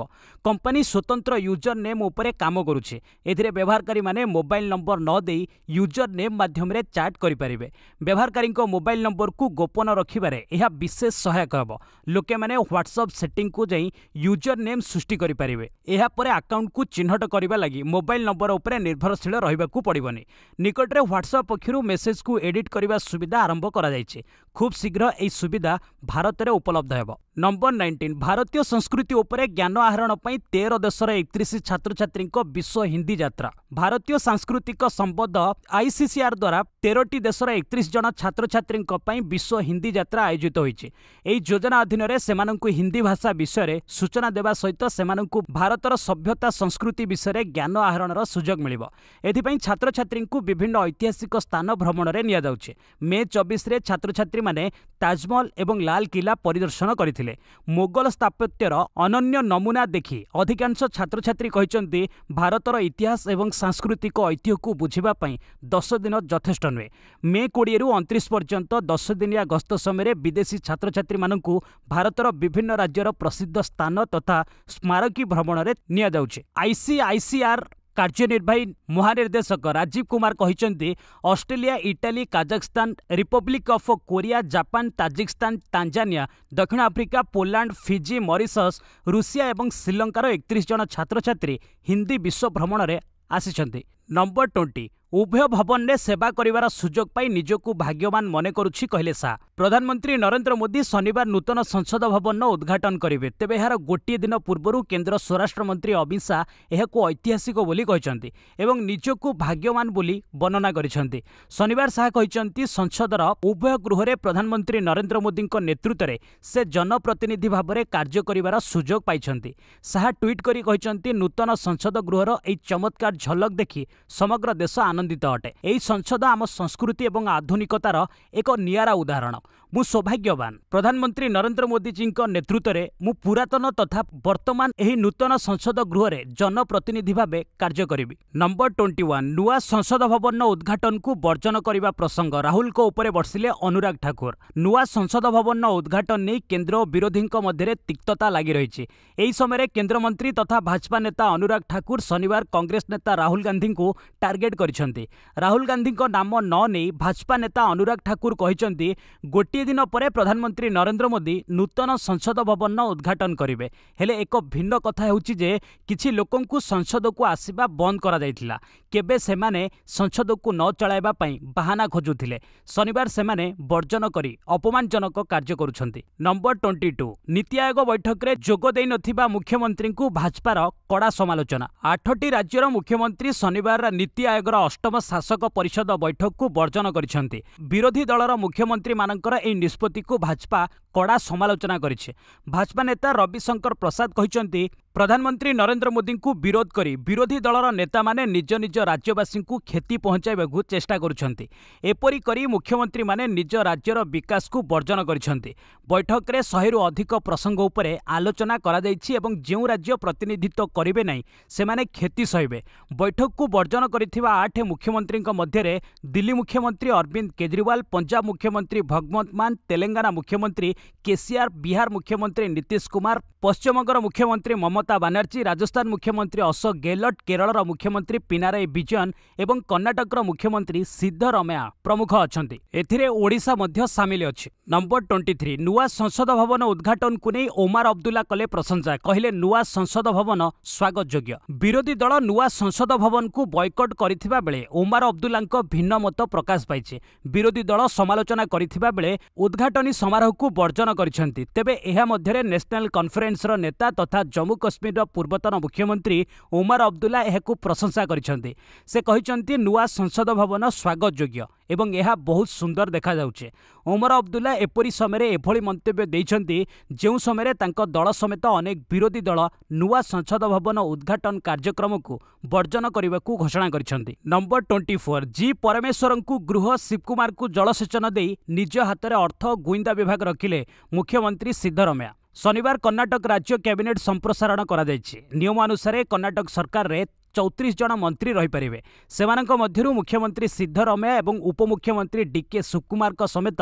କମ୍ପାନୀ ସ୍ୱତନ୍ତ୍ର ୟୁଜର ନେମ୍ ଉପରେ କାମ କରୁଛି ଏଥିରେ ବ୍ୟବହାରକାରୀମାନେ ମୋବାଇଲ ନମ୍ବର ନ ଦେଇ ୟୁଜର ନେମ୍ ମାଧ୍ୟମରେ ଚାଟ୍ କରିପାରିବେ ବ୍ୟବହାରକାରୀଙ୍କ ମୋବାଇଲ ନମ୍ବରକୁ ଗୋପନ ରଖିବାରେ ଏହା ବିଶେଷ ସହାୟକ ହେବ ଲୋକମାନେ ହ୍ୱାଟ୍ସଆପ୍ ସେଟିଂକୁ ଯାଇ ୟୁଜର ନେମ୍ ସୃଷ୍ଟି କରିପାରିବେ କରିପାରିବେ ଏହାପରେ ଆକାଉଣ୍ଟକୁ ଚିହ୍ନଟ କରିବା ଲାଗି ମୋବାଇଲ ନମ୍ବର ଉପରେ ନିର୍ଭରଶୀଳ ରହିବାକୁ ପଡ଼ିବନି ନିକଟରେ ହ୍ୱାଟ୍ସଆପ୍ ପକ୍ଷରୁ ମେସେଜକୁ ଏଡିଟ୍ କରିବା ସୁବିଧା ଆରମ୍ଭ କରାଯାଇଛି ଖୁବ୍ ଶୀଘ୍ର ଏହି ସୁବିଧା ଭାରତରେ ଉପଲବ୍ଧ ହେବ ନମ୍ବର ନାଇଣ୍ଟିନ୍ ଭାରତୀୟ ସଂସ୍କୃତି ଉପରେ ଜ୍ଞାନ ଆହରଣ ପାଇଁ ତେର ଦେଶର ଏକତିରିଶ ଛାତ୍ରଛାତ୍ରୀଙ୍କ ବିଶ୍ୱ ହିନ୍ଦୀ ଯାତ୍ରା ଭାରତୀୟ ସାଂସ୍କୃତିକ ସମ୍ବନ୍ଧ ଆଇସିସିଆର୍ ଦ୍ୱାରା ତେରଟି ଦେଶର ଏକତିରିଶ ଜଣ ଛାତ୍ରଛାତ୍ରୀଙ୍କ ପାଇଁ ବିଶ୍ୱ ହିନ୍ଦୀ ଯାତ୍ରା ଆୟୋଜିତ ହୋଇଛି ଏହି ଯୋଜନା ଅଧୀନରେ ସେମାନଙ୍କୁ ହିନ୍ଦୀ ଭାଷା ବିଷୟରେ ସୂଚନା ଦେବା ସହିତ ସେମାନଙ୍କୁ ଭାରତର ସଭ୍ୟତା ସଂସ୍କୃତି ବିଷୟରେ ଜ୍ଞାନ ଆହରଣର ସୁଯୋଗ ମିଳିବ ଏଥିପାଇଁ ଛାତ୍ରଛାତ୍ରୀଙ୍କୁ ବିଭିନ୍ନ ଐତିହାସିକ ସ୍ଥାନ ଭ୍ରମଣରେ ନିଆଯାଉଛି ମେ ଚବିଶରେ ଛାତ୍ରଛାତ୍ରୀ ଅଧିକାରୀମାନେ ତାଜମହଲ ଏବଂ ଲାଲକିଲ୍ଲା ପରିଦର୍ଶନ କରିଥିଲେ ମୋଗଲ ସ୍ଥାପତ୍ୟର ଅନନ୍ୟ ନମୁନା ଦେଖି ଅଧିକାଂଶ ଛାତ୍ରଛାତ୍ରୀ କହିଛନ୍ତି ଭାରତର ଇତିହାସ ଏବଂ ସାଂସ୍କୃତିକ ଐତିହ୍ୟକୁ ବୁଝିବା ପାଇଁ ଦଶ ଦିନ ଯଥେଷ୍ଟ ନୁହେଁ ମେ କୋଡ଼ିଏରୁ ଅଣତିରିଶ ପର୍ଯ୍ୟନ୍ତ ଦଶଦିନିଆ ଗସ୍ତ ସମୟରେ ବିଦେଶୀ ଛାତ୍ରଛାତ୍ରୀମାନଙ୍କୁ ଭାରତର ବିଭିନ୍ନ ରାଜ୍ୟର ପ୍ରସିଦ୍ଧ ସ୍ଥାନ ତଥା ସ୍ମାରକୀ ଭ୍ରମଣରେ ନିଆଯାଉଛି ଆଇସିଆଇସିଆର୍ କାର୍ଯ୍ୟନିର୍ବାହୀ ମହାନିର୍ଦ୍ଦେଶକ ରାଜୀବ କୁମାର କହିଛନ୍ତି Australia Italy Kazakhstan republic of Korea Japan Tajikistan Tanzania ଦକ୍ଷିଣ Africa Poland Fiji Mauritius Russia ଏବଂ ଶ୍ରୀଲଙ୍କାର ଏକତିରିଶ ଜଣ ଛାତ୍ରଛାତ୍ରୀ ହିନ୍ଦୀ ବିଶ୍ୱ ଭ୍ରମଣରେ ଆସିଛନ୍ତି ନମ୍ବର ଟ୍ୱେଣ୍ଟି ଉଭୟ ଭବନରେ ସେବା କରିବାର ସୁଯୋଗ ପାଇ ନିଜକୁ ଭାଗ୍ୟବାନ ମନେ କରୁଛି କହିଲେ ସା ପ୍ରଧାନମନ୍ତ୍ରୀ ନରେନ୍ଦ୍ର ମୋଦି ଶନିବାର ନୂତନ ସଂସଦ ଭବନର ଉଦ୍ଘାଟନ କରିବେ ତେବେ ଏହାର ଗୋଟିଏ ଦିନ ପୂର୍ବରୁ କେନ୍ଦ୍ର ସ୍ୱରାଷ୍ଟ୍ରମନ୍ତ୍ରୀ ଅମିତ ଶାହ ଏହାକୁ ଐତିହାସିକ ବୋଲି କହିଛନ୍ତି ଏବଂ ନିଜକୁ ଭାଗ୍ୟବାନ ବୋଲି ବର୍ଣ୍ଣନା କରିଛନ୍ତି ଶନିବାର ଶାହା କହିଛନ୍ତି ସଂସଦର ଉଭୟ ଗୃହରେ ପ୍ରଧାନମନ୍ତ୍ରୀ ନରେନ୍ଦ୍ର ମୋଦିଙ୍କ ନେତୃତ୍ୱରେ ସେ ଜନପ୍ରତିନିଧି ଭାବରେ କାର୍ଯ୍ୟ କରିବାର ସୁଯୋଗ ପାଇଛନ୍ତି ଶାହା ଟ୍ୱିଟ୍ କରି କହିଛନ୍ତି ନୂତନ ସଂସଦ ଗୃହର ଏହି ଚମତ୍କାର ଝଲକ ଦେଖି ସମଗ୍ର ଦେଶ ଆନନ୍ଦ ଆନନ୍ଦିତ ଅଟେ ଏହି ସଂସଦ ଆମ ସଂସ୍କୃତି ଏବଂ ଆଧୁନିକତାର ଏକ ନିଆରା ଉଦାହରଣ ମୁଁ ସୌଭାଗ୍ୟବାନ ପ୍ରଧାନମନ୍ତ୍ରୀ ନରେନ୍ଦ୍ର ମୋଦିଜୀଙ୍କ ନେତୃତ୍ୱରେ ମୁଁ ପୁରାତନ ତଥା ବର୍ତ୍ତମାନ ଏହି ନୂତନ ସଂସଦ ଗୃହରେ ଜନପ୍ରତିନିଧି ଭାବେ କାର୍ଯ୍ୟ କରିବି ନମ୍ବର ଟ୍ୱେଣ୍ଟି ୱାନ୍ ନୂଆ ସଂସଦ ଭବନର ଉଦ୍ଘାଟନକୁ ବର୍ଜନ କରିବା ପ୍ରସଙ୍ଗ ରାହୁଲଙ୍କ ଉପରେ ବର୍ଷିଲେ ଅନୁରାଗ ଠାକୁର ନୂଆ ସଂସଦ ଭବନର ଉଦ୍ଘାଟନ ନେଇ କେନ୍ଦ୍ର ଓ ବିରୋଧୀଙ୍କ ମଧ୍ୟରେ ତିକ୍ତତା ଲାଗି ରହିଛି ଏହି ସମୟରେ କେନ୍ଦ୍ରମନ୍ତ୍ରୀ ତଥା ଭାଜପା ନେତା ଅନୁରାଗ ଠାକୁର ଶନିବାର କଂଗ୍ରେସ ନେତା ରାହୁଲ ଗାନ୍ଧୀଙ୍କୁ ଟାର୍ଗେଟ୍ କରିଛନ୍ତି ରାହୁଲ ଗାନ୍ଧୀଙ୍କ ନାମ ନ ନେଇ ଭାଜପା ନେତା ଅନୁରାଗ ଠାକୁର କହିଛନ୍ତି ଗୋଟିଏ ଦିନ ପରେ ପ୍ରଧାନମନ୍ତ୍ରୀ ନରେନ୍ଦ୍ର ମୋଦି ନୂତନ ସଂସଦ ଭବନ ଉଦ୍ଘାଟନ କରିବେ ହେଲେ ଏକ ଭିନ୍ନ କଥା ହେଉଛି ଯେ କିଛି ଲୋକଙ୍କୁ ସଂସଦକୁ ଆସିବା ବନ୍ଦ କରାଯାଇଥିଲା କେବେ ସେମାନେ ସଂସଦକୁ ନ ଚଳାଇବା ପାଇଁ ବାହାନା ଖୋଜୁଥିଲେ ଶନିବାର ସେମାନେ ବର୍ଜନ କରି ଅପମାନଜନକ କାର୍ଯ୍ୟ କରୁଛନ୍ତି ନମ୍ବର ଟ୍ୱେଣ୍ଟି ଟୁ ନୀତି ଆୟୋଗ ବୈଠକରେ ଯୋଗ ଦେଇନଥିବା ମୁଖ୍ୟମନ୍ତ୍ରୀଙ୍କୁ ଭାଜପାର କଡ଼ା ସମାଲୋଚନା ଆଠଟି ରାଜ୍ୟର ମୁଖ୍ୟମନ୍ତ୍ରୀ ଶନିବାର ନୀତି ଆୟୋଗର ଅଷ୍ଟମ ଶାସକ ପରିଷଦ ବୈଠକକୁ ବର୍ଜନ କରିଛନ୍ତି ବିରୋଧୀ ଦଳର ମୁଖ୍ୟମନ୍ତ୍ରୀମାନଙ୍କର এই নিষ্পত্তিକୁ ଭାଜପା କଡ଼ା ସମାଲୋଚନା କରିଛି ଭାଜପା ନେତା ରବିଶଙ୍କର ପ୍ରସାଦ କହିଛନ୍ତି ପ୍ରଧାନମନ୍ତ୍ରୀ ନରେନ୍ଦ୍ର ମୋଦିଙ୍କୁ ବିରୋଧ କରି ବିରୋଧୀ ଦଳର ନେତାମାନେ ନିଜ ନିଜ ରାଜ୍ୟବାସୀଙ୍କୁ କ୍ଷତି ପହଞ୍ଚାଇବାକୁ ଚେଷ୍ଟା କରୁଛନ୍ତି ଏପରି କରି ମୁଖ୍ୟମନ୍ତ୍ରୀମାନେ ନିଜ ରାଜ୍ୟର ବିକାଶକୁ ବର୍ଜନ କରିଛନ୍ତି ବୈଠକରେ ଶହେରୁ ଅଧିକ ପ୍ରସଙ୍ଗ ଉପରେ ଆଲୋଚନା କରାଯାଇଛି ଏବଂ ଯେଉଁ ରାଜ୍ୟ ପ୍ରତିନିଧିତ୍ୱ କରିବେ ନାହିଁ ସେମାନେ କ୍ଷତି ସହିବେ ବୈଠକକୁ ବର୍ଜନ କରିଥିବା ଆଠ ମୁଖ୍ୟମନ୍ତ୍ରୀଙ୍କ ମଧ୍ୟରେ ଦିଲ୍ଲୀ ମୁଖ୍ୟମନ୍ତ୍ରୀ ଅରବିନ୍ଦ କେଜରିୱାଲ ପଞ୍ଜାବ ମୁଖ୍ୟମନ୍ତ୍ରୀ ଭଗବନ୍ତ ମାନ ତେଲେଙ୍ଗାନା ମୁଖ୍ୟମନ୍ତ୍ରୀ କେସିଆର୍ ବିହାର ମୁଖ୍ୟମନ୍ତ୍ରୀ ନୀତିଶ କୁମାର ପଶ୍ଚିମବଙ୍ଗର ମୁଖ୍ୟମନ୍ତ୍ରୀ ମମତା ମମତା ବାନାର୍ଜୀ ରାଜସ୍ଥାନ ମୁଖ୍ୟମନ୍ତ୍ରୀ ଅଶୋକ ଗେହଲଟ କେରଳର ମୁଖ୍ୟମନ୍ତ୍ରୀ ପିନାରାୟ ବିଜୟନ ଏବଂ କର୍ଣ୍ଣାଟକର ମୁଖ୍ୟମନ୍ତ୍ରୀ ସିଦ୍ଧରମେୟା ପ୍ରମୁଖ ଅଛନ୍ତି ଏଥିରେ ଓଡ଼ିଶା ମଧ୍ୟ ସାମିଲ ଅଛି ନମ୍ବର ଟ୍ୱେଣ୍ଟି ଥ୍ରୀ ନୂଆ ସଂସଦ ଭବନ ଉଦ୍ଘାଟନକୁ ନେଇ ଓମାର ଅବଦୁଲ୍ଲା କଲେ ପ୍ରଶଂସା କହିଲେ ନୂଆ ସଂସଦ ଭବନ ସ୍ୱାଗତଯୋଗ୍ୟ ବିରୋଧୀ ଦଳ ନୂଆ ସଂସଦ ଭବନକୁ ବୟକଟ କରିଥିବା ବେଳେ ଓମାର ଅବଦୁଲ୍ଲାଙ୍କ ଭିନ୍ନ ମତ ପ୍ରକାଶ ପାଇଛି ବିରୋଧୀ ଦଳ ସମାଲୋଚନା କରିଥିବା ବେଳେ ଉଦ୍ଘାଟନୀ ସମାରୋହକୁ ବର୍ଜନ କରିଛନ୍ତି ତେବେ ଏହା ମଧ୍ୟରେ ନ୍ୟାସନାଲ୍ କନ୍ଫରେନ୍ସର ନେତା ତଥା ଜମ୍ମୁ କାଶ୍ମୀରର ପୂର୍ବତନ ମୁଖ୍ୟମନ୍ତ୍ରୀ ଉମର ଅବଦୁଲ୍ଲା ଏହାକୁ ପ୍ରଶଂସା କରିଛନ୍ତି ସେ କହିଛନ୍ତି ନୂଆ ସଂସଦ ଭବନ ସ୍ୱାଗତଯୋଗ୍ୟ ଏବଂ ଏହା ବହୁତ ସୁନ୍ଦର ଦେଖାଯାଉଛି ଉମର ଅବଦୁଲ୍ଲା ଏପରି ସମୟରେ ଏଭଳି ମନ୍ତବ୍ୟ ଦେଇଛନ୍ତି ଯେଉଁ ସମୟରେ ତାଙ୍କ ଦଳ ସମେତ ଅନେକ ବିରୋଧୀ ଦଳ ନୂଆ ସଂସଦ ଭବନ ଉଦ୍ଘାଟନ କାର୍ଯ୍ୟକ୍ରମକୁ ବର୍ଜନ କରିବାକୁ ଘୋଷଣା କରିଛନ୍ତି ନମ୍ବର ଟ୍ୱେଣ୍ଟି ଫୋର୍ ଜି ପରମେଶ୍ୱରଙ୍କୁ ଗୃହ ଶିବକୁମାରଙ୍କୁ ଜଳସେଚନ ଦେଇ ନିଜ ହାତରେ ଅର୍ଥ ଗୁଇନ୍ଦା ବିଭାଗ ରଖିଲେ ମୁଖ୍ୟମନ୍ତ୍ରୀ ସିଦ୍ଧରମେୟା ଶନିବାର କର୍ଣ୍ଣାଟକ ରାଜ୍ୟ କ୍ୟାବିନେଟ୍ ସମ୍ପ୍ରସାରଣ କରାଯାଇଛି ନିୟମ ଅନୁସାରେ କର୍ଣ୍ଣାଟକ ସରକାରରେ ଚଉତିରିଶ ଜଣ ମନ୍ତ୍ରୀ ରହିପାରିବେ ସେମାନଙ୍କ ମଧ୍ୟରୁ ମୁଖ୍ୟମନ୍ତ୍ରୀ ସିଦ୍ଧରମେୟା ଏବଂ ଉପମୁଖ୍ୟମନ୍ତ୍ରୀ ଡିକେ ସୁକୁମାରଙ୍କ ସମେତ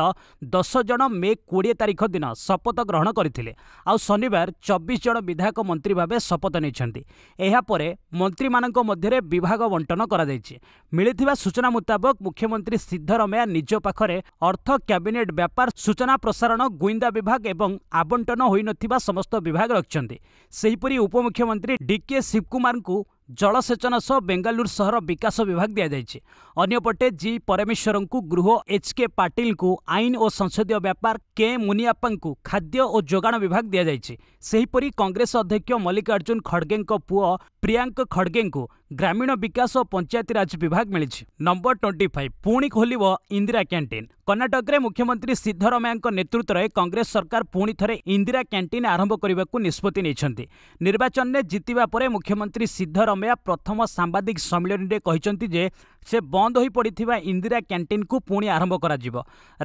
ଦଶ ଜଣ ମେ କୋଡ଼ିଏ ତାରିଖ ଦିନ ଶପଥ ଗ୍ରହଣ କରିଥିଲେ ଆଉ ଶନିବାର ଚବିଶ ଜଣ ବିଧାୟକ ମନ୍ତ୍ରୀ ଭାବେ ଶପଥ ନେଇଛନ୍ତି ଏହାପରେ ମନ୍ତ୍ରୀମାନଙ୍କ ମଧ୍ୟରେ ବିଭାଗ ବଣ୍ଟନ କରାଯାଇଛି ମିଳିଥିବା ସୂଚନା ମୁତାବକ ମୁଖ୍ୟମନ୍ତ୍ରୀ ସିଦ୍ଧରମେୟା ନିଜ ପାଖରେ ଅର୍ଥ କ୍ୟାବିନେଟ୍ ବ୍ୟାପାର ସୂଚନା ପ୍ରସାରଣ ଗୁଇନ୍ଦା ବିଭାଗ ଏବଂ ଆବଣ୍ଟନ ହୋଇନଥିବା ସମସ୍ତ ବିଭାଗ ରଖିଛନ୍ତି ସେହିପରି ଉପମୁଖ୍ୟମନ୍ତ୍ରୀ ଡିକେ ଶିବକୁମାରଙ୍କୁ ଜଳସେଚନ ସହ ବେଙ୍ଗାଲୁରୁ ସହର ବିକାଶ ବିଭାଗ ଦିଆଯାଇଛି ଅନ୍ୟପଟେ ଜି ପରମେଶ୍ୱରଙ୍କୁ ଗୃହ ଏଚ୍କେ ପାଟିଲ୍ଙ୍କୁ ଆଇନ ଓ ସଂସଦୀୟ ବ୍ୟାପାର କେ ମୁନିଆପ୍ପାଙ୍କୁ ଖାଦ୍ୟ ଓ ଯୋଗାଣ ବିଭାଗ ଦିଆଯାଇଛି ସେହିପରି କଂଗ୍ରେସ ଅଧ୍ୟକ୍ଷ ମଲ୍ଲିକାର୍ଜୁନ ଖଡ୍ଗେଙ୍କ ପୁଅ ପ୍ରିୟାଙ୍କ ଖଡ୍ଗେଙ୍କୁ ଗ୍ରାମୀଣ ବିକାଶ ଓ ପଞ୍ଚାୟତିରାଜ ବିଭାଗ ମିଳିଛି ନମ୍ବର ଟ୍ୱେଣ୍ଟି ଫାଇଭ୍ ପୁଣି ଖୋଲିବ ଇନ୍ଦିରା କ୍ୟାଣ୍ଟିନ୍ କର୍ଣ୍ଣାଟକରେ ମୁଖ୍ୟମନ୍ତ୍ରୀ ସିଦ୍ଧରମୟାଙ୍କ ନେତୃତ୍ୱରେ କଂଗ୍ରେସ ସରକାର ପୁଣି ଥରେ ଇନ୍ଦିରା କ୍ୟାଣ୍ଟିନ୍ ଆରମ୍ଭ କରିବାକୁ ନିଷ୍ପତ୍ତି ନେଇଛନ୍ତି ନିର୍ବାଚନରେ ଜିତିବା ପରେ ମୁଖ୍ୟମନ୍ତ୍ରୀ ସିଦ୍ଧରମୟା ପ୍ରଥମ ସାମ୍ବାଦିକ ସମ୍ମିଳନୀରେ କହିଛନ୍ତି ଯେ ସେ ବନ୍ଦ ହୋଇପଡ଼ିଥିବା ଇନ୍ଦିରା କ୍ୟାଣ୍ଟିନ୍କୁ ପୁଣି ଆରମ୍ଭ କରାଯିବ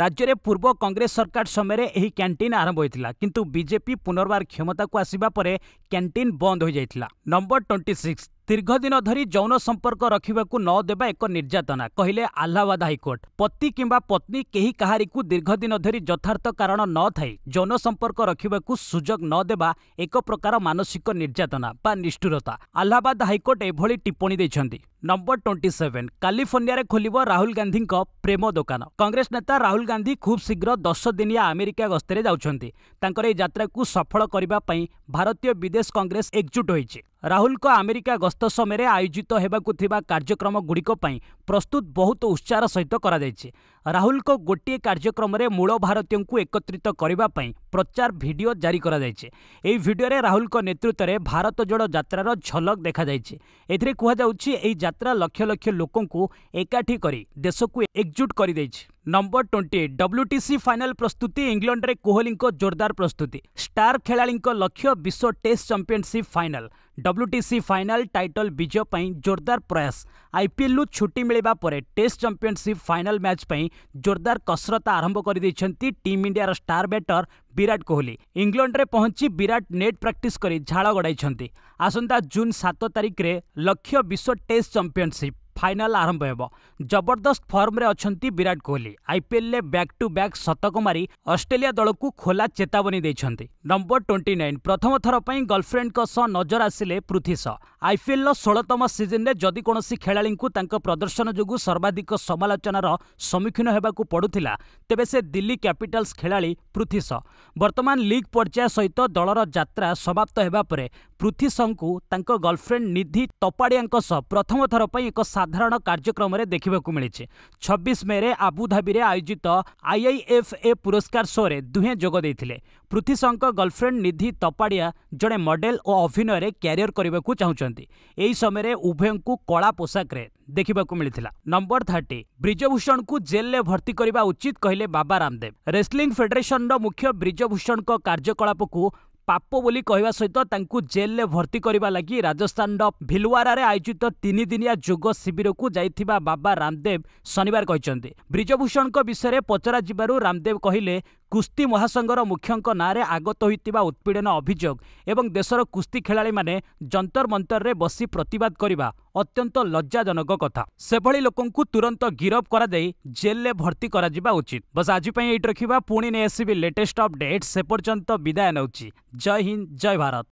ରାଜ୍ୟରେ ପୂର୍ବ କଂଗ୍ରେସ ସରକାର ସମୟରେ ଏହି କ୍ୟାଣ୍ଟିନ୍ ଆରମ୍ଭ ହୋଇଥିଲା କିନ୍ତୁ ବିଜେପି ପୁନର୍ବାର କ୍ଷମତାକୁ ଆସିବା ପରେ କ୍ୟାଣ୍ଟିନ୍ ବନ୍ଦ ହୋଇଯାଇଥିଲା ନମ୍ବର ଟ୍ୱେଣ୍ଟି ସିକ୍ସ ଦୀର୍ଘଦିନ ଧରି ଯୌନ ସମ୍ପର୍କ ରଖିବାକୁ ନ ଦେବା ଏକ ନିର୍ଯାତନା କହିଲେ ଆହ୍ଲାବାଦ ହାଇକୋର୍ଟ ପତି କିମ୍ବା ପତ୍ନୀ କେହି କାହାରିକୁ ଦୀର୍ଘଦିନ ଧରି ଯଥାର୍ଥ କାରଣ ନ ଥାଇ ଯୌନ ସମ୍ପର୍କ ରଖିବାକୁ ସୁଯୋଗ ନ ଦେବା ଏକ ପ୍ରକାର ମାନସିକ ନିର୍ଯାତନା ବା ନିଷ୍ଠୁରତା ଆହ୍ଲାବାଦ ହାଇକୋର୍ଟ ଏଭଳି ଟିପ୍ପଣୀ ଦେଇଛନ୍ତି ନମ୍ବର ଟ୍ୱେଣ୍ଟି ସେଭେନ୍ କାଲିଫର୍ଣ୍ଣିଆରେ ଖୋଲିବ ରାହୁଲ ଗାନ୍ଧୀଙ୍କ ପ୍ରେମ ଦୋକାନ କଂଗ୍ରେସ ନେତା ରାହୁଲ ଗାନ୍ଧୀ ଖୁବ୍ ଶୀଘ୍ର ଦଶ ଦିନିଆ ଆମେରିକା ଗସ୍ତରେ ଯାଉଛନ୍ତି ତାଙ୍କର ଏହି ଯାତ୍ରାକୁ ସଫଳ କରିବା ପାଇଁ ଭାରତୀୟ ବିଦେଶ କଂଗ୍ରେସ ଏକଜୁଟ ହୋଇଛି ରାହୁଲଙ୍କ ଆମେରିକା ଗସ୍ତ ସମୟରେ ଆୟୋଜିତ ହେବାକୁ ଥିବା କାର୍ଯ୍ୟକ୍ରମଗୁଡ଼ିକ ପାଇଁ ପ୍ରସ୍ତୁତ ବହୁତ ଉତ୍ସାହର ସହିତ କରାଯାଇଛି ରାହୁଲଙ୍କ ଗୋଟିଏ କାର୍ଯ୍ୟକ୍ରମରେ ମୂଳ ଭାରତୀୟଙ୍କୁ ଏକତ୍ରିତ କରିବା ପାଇଁ ପ୍ରଚାର ଭିଡ଼ିଓ ଜାରି କରାଯାଇଛି ଏହି ଭିଡ଼ିଓରେ ରାହୁଲଙ୍କ ନେତୃତ୍ୱରେ ଭାରତ ଯୋଡ଼ ଯାତ୍ରାର ଝଲକ ଦେଖାଯାଇଛି ଏଥିରେ କୁହାଯାଉଛି ଏହି ଯାତ୍ରା ଲକ୍ଷ ଲକ୍ଷ ଲୋକଙ୍କୁ ଏକାଠି କରି ଦେଶକୁ ଏକଜୁଟ କରିଦେଇଛି number twenty eight WTC final ପ୍ରସ୍ତୁତି ଇଂଲଣ୍ଡରେ କୋହଲିଙ୍କ ଜୋରଦାର ପ୍ରସ୍ତୁତି ଷ୍ଟାର ଖେଳାଳିଙ୍କ ଲକ୍ଷ୍ୟ ବିଶ୍ୱ test championship final WTC final title ବିଜୟ ପାଇଁ ଜୋରଦାର ପ୍ରୟାସ ଆଇପିଏଲ୍ରୁ ଛୁଟି ମିଳିବା ପରେ ଟେଷ୍ଟ ଚାମ୍ପିଅନସିପ୍ ଫାଇନାଲ୍ ମ୍ୟାଚ୍ ପାଇଁ ଜୋରଦାର କସରତ ଆରମ୍ଭ କରିଦେଇଛନ୍ତି ଟିମ୍ ଇଣ୍ଡିଆର ଷ୍ଟାର ବ୍ୟାଟର ବିରାଟ କୋହଲି ଇଂଲଣ୍ଡରେ ପହଞ୍ଚି ବିରାଟ ନେଟ୍ ପ୍ରାକ୍ଟିସ୍ କରି ଝାଳ ଗଡ଼ାଇଛନ୍ତି ଆସନ୍ତା ଜୁନ୍ ସାତ ତାରିଖରେ ଲକ୍ଷ୍ୟ ବିଶ୍ୱ ଟେଷ୍ଟ ଚାମ୍ପିଅନସିପ୍ ଫାଇନାଲ୍ ଆରମ୍ଭ ହେବ ଜବରଦସ୍ତ ଫର୍ମରେ ଅଛନ୍ତି ବିରାଟ କୋହଲି ଆଇପିଏଲ୍ରେ ବ୍ୟାକ୍ ଟୁ ବ୍ୟାକ୍ ଶତକ ମାରି ଅଷ୍ଟ୍ରେଲିଆ ଦଳକୁ ଖୋଲା ଚେତାବନୀ ଦେଇଛନ୍ତି ନମ୍ବର ଟ୍ୱେଣ୍ଟି ନାଇନ୍ ପ୍ରଥମ ଥର ପାଇଁ ଗର୍ଲଫ୍ରେଣ୍ଡଙ୍କ ସହ ନଜର ଆସିଲେ ପୃଥିଶ ଆଇପିଏଲ୍ର ଷୋହଳତମ ସିଜିନ୍ରେ ଯଦି କୌଣସି ଖେଳାଳିଙ୍କୁ ତାଙ୍କ ପ୍ରଦର୍ଶନ ଯୋଗୁଁ ସର୍ବାଧିକ ସମାଲୋଚନାର ସମ୍ମୁଖୀନ ହେବାକୁ ପଡ଼ୁଥିଲା ତେବେ ସେ ଦିଲ୍ଲୀ କ୍ୟାପିଟାଲ୍ସ ଖେଳାଳି ପୃଥିଶ ବର୍ତ୍ତମାନ ଲିଗ୍ ପର୍ଯ୍ୟାୟ ସହିତ ଦଳର ଯାତ୍ରା ସମାପ୍ତ ହେବା ପରେ ପୃଥିଶଙ୍କୁ ତାଙ୍କ ଗର୍ଲଫ୍ରେଣ୍ଡ ନିଧି ତପାଡ଼ିଆଙ୍କ ସହ ପ୍ରଥମ ଥର ପାଇଁ ଏକ ସାଧାରଣ କାର୍ଯ୍ୟକ୍ରମରେ ଦେଖିବାକୁ ମିଳିଛି ଛବିଶ ମେରେ ଆବୁଧାବିରେ ଆୟୋଜିତ ଆଇଆଇଏଫ୍ଏ ପୁରସ୍କାର ଶୋରେ ଦୁହେଁ ଯୋଗ ଦେଇଥିଲେ ପୃଥ୍ୱୀଶଙ୍କ ଗର୍ଲଫ୍ରେଣ୍ଡ ନିଧି ତପାଡ଼ିଆ ଜଣେ ମଡେଲ ଓ ଅଭିନୟରେ କ୍ୟାରିୟର କରିବାକୁ ଚାହୁଁଛନ୍ତି ଏହି ସମୟରେ ଉଭୟଙ୍କୁ କଳା ପୋଷାକରେ ଦେଖିବାକୁ ମିଳିଥିଲା ନମ୍ବର ଥାର୍ଟି ବ୍ରିଜଭୂଷଣଙ୍କୁ ଜେଲରେ ଭର୍ତ୍ତି କରିବା ଉଚିତ କହିଲେ ବାବା ରାମଦେବ ରେସ୍ଲିଂ ଫେଡେରେସନର ମୁଖ୍ୟ ବ୍ରିଜଭୂଷଣଙ୍କ କାର୍ଯ୍ୟକଳାପକୁ ପାପ ବୋଲି କହିବା ସହିତ ତାଙ୍କୁ ଜେଲରେ ଭର୍ତ୍ତି କରିବା ଲାଗି ରାଜସ୍ଥାନର ଭିଲୱାରାରେ ଆୟୋଜିତ ତିନିଦିନିଆ ଯୋଗ ଶିବିରକୁ ଯାଇଥିବା ବାବା ରାମଦେବ ଶନିବାର କହିଛନ୍ତି ବ୍ରିଜଭୂଷଣଙ୍କ ବିଷୟରେ ପଚରାଯିବାରୁ ରାମଦେବ କହିଲେ କୁସ୍ତି ମହାସଂଘର ମୁଖ୍ୟଙ୍କ ନାଁରେ ଆଗତ ହୋଇଥିବା ଉତ୍ପୀଡ଼ନ ଅଭିଯୋଗ ଏବଂ ଦେଶର କୁସ୍ତି ଖେଳାଳିମାନେ ଯନ୍ତରମନ୍ତରରେ ବସି ପ୍ରତିବାଦ କରିବା ଅତ୍ୟନ୍ତ ଲଜ୍ଜାଜନକ କଥା ସେଭଳି ଲୋକଙ୍କୁ ତୁରନ୍ତ ଗିରଫ କରାଯାଇ ଜେଲରେ ଭର୍ତ୍ତି କରାଯିବା ଉଚିତ ବସ୍ ଆଜି ପାଇଁ ଏଇଠି ରଖିବା ପୁଣି ନେଇ ଆସିବି ଲେଟେଷ୍ଟ ଅପଡେଟ୍ ସେ ପର୍ଯ୍ୟନ୍ତ ବିଦାୟ ନେଉଛି जय हिंद जय भारत